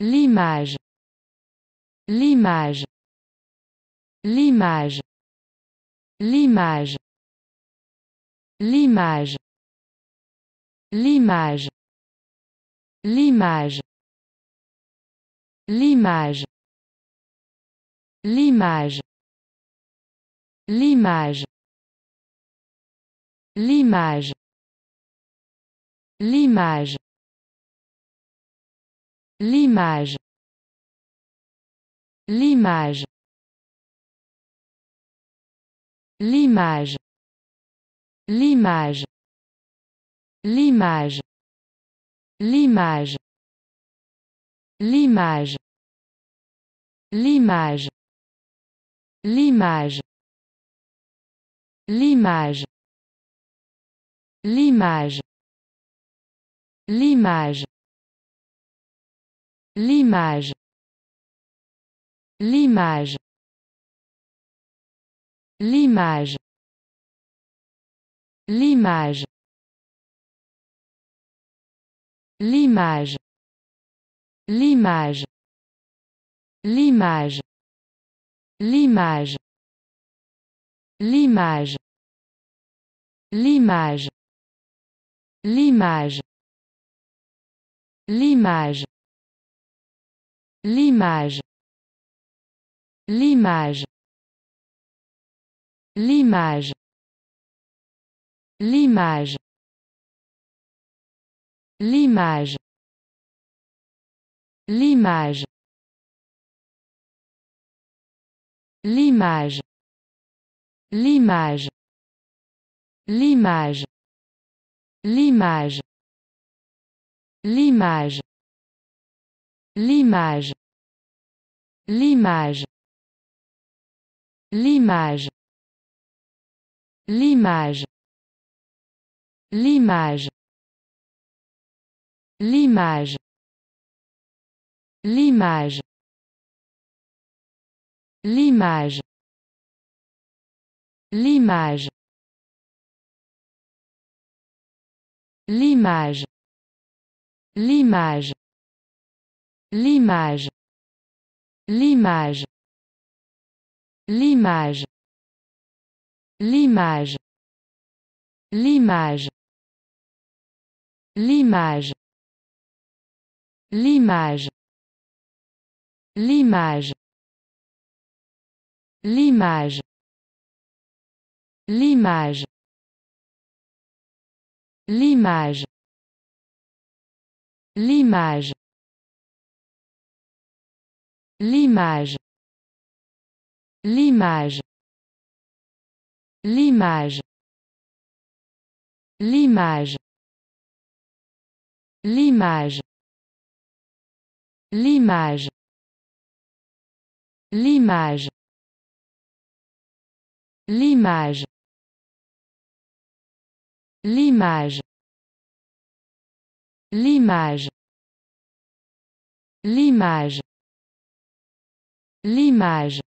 L'image. L'image. L'image. L'image. L'image. L'image. L'image. L'image. L'image. L'image. L'image. L'image. L'image. L'image. L'image. L'image. L'image. L'image. L'image. L'image. L'image. L'image. L'image. L'image. L'image. L'image. L'image. L'image. L'image. L'image. L'image. L'image. L'image. L'image. L'image. L'image. L'image. L'image. L'image. L'image. L'image. L'image. L'image. L'image. L'image. L'image. L'image. L'image. L'image. L'image. L'image. L'image. L'image. L'image. L'image. L'image. L'image. L'image. L'image. L'image. L'image. L'image. L'image. L'image. L'image. L'image. L'image. L'image. L'image. L'image. L'image. L'image. L'image. L'image. L'image. L'image. L'image. L'image. L'image. L'image. L'image l'image